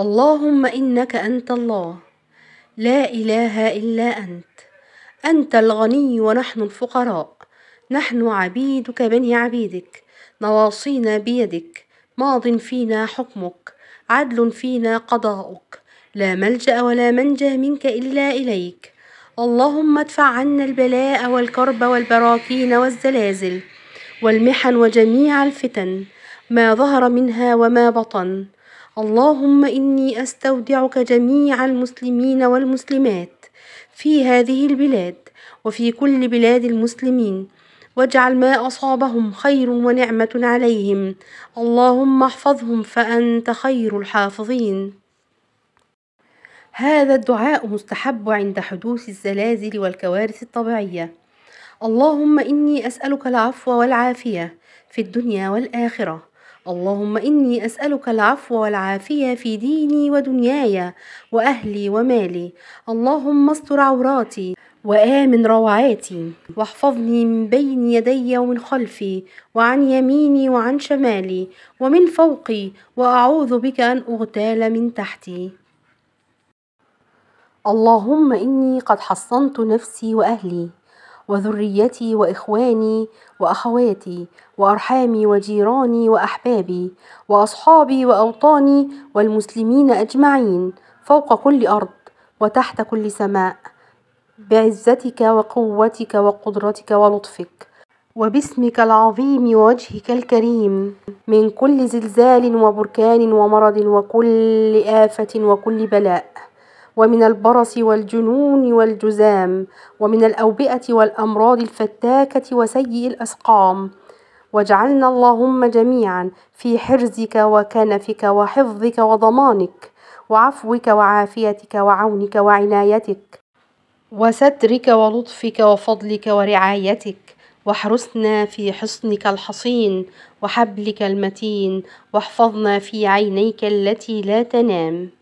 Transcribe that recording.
اللهم انك انت الله لا اله الا انت انت الغني ونحن الفقراء نحن عبيدك بني عبيدك نواصينا بيدك ماض فينا حكمك عدل فينا قضاؤك لا ملجا ولا منجا منك الا اليك اللهم ادفع عنا البلاء والكرب والبراكين والزلازل والمحن وجميع الفتن ما ظهر منها وما بطن اللهم إني أستودعك جميع المسلمين والمسلمات في هذه البلاد وفي كل بلاد المسلمين واجعل ما أصابهم خير ونعمة عليهم اللهم احفظهم فأنت خير الحافظين هذا الدعاء مستحب عند حدوث الزلازل والكوارث الطبيعية اللهم إني أسألك العفو والعافية في الدنيا والآخرة اللهم إني أسألك العفو والعافية في ديني ودنياي وأهلي ومالي اللهم استر عوراتي وآمن روعاتي واحفظني من بين يدي ومن خلفي وعن يميني وعن شمالي ومن فوقي وأعوذ بك أن أغتال من تحتي اللهم إني قد حصنت نفسي وأهلي وذريتي واخواني واخواتي وارحامي وجيراني واحبابي واصحابي واوطاني والمسلمين اجمعين فوق كل ارض وتحت كل سماء بعزتك وقوتك وقدرتك ولطفك وباسمك العظيم ووجهك الكريم من كل زلزال وبركان ومرض وكل آفة وكل بلاء ومن البرص والجنون والجزام ومن الأوبئة والأمراض الفتاكة وسيء الأسقام واجعلنا اللهم جميعا في حرزك وكنفك وحفظك وضمانك وعفوك وعافيتك وعونك وعنايتك وسترك ولطفك وفضلك ورعايتك واحرسنا في حصنك الحصين وحبلك المتين واحفظنا في عينيك التي لا تنام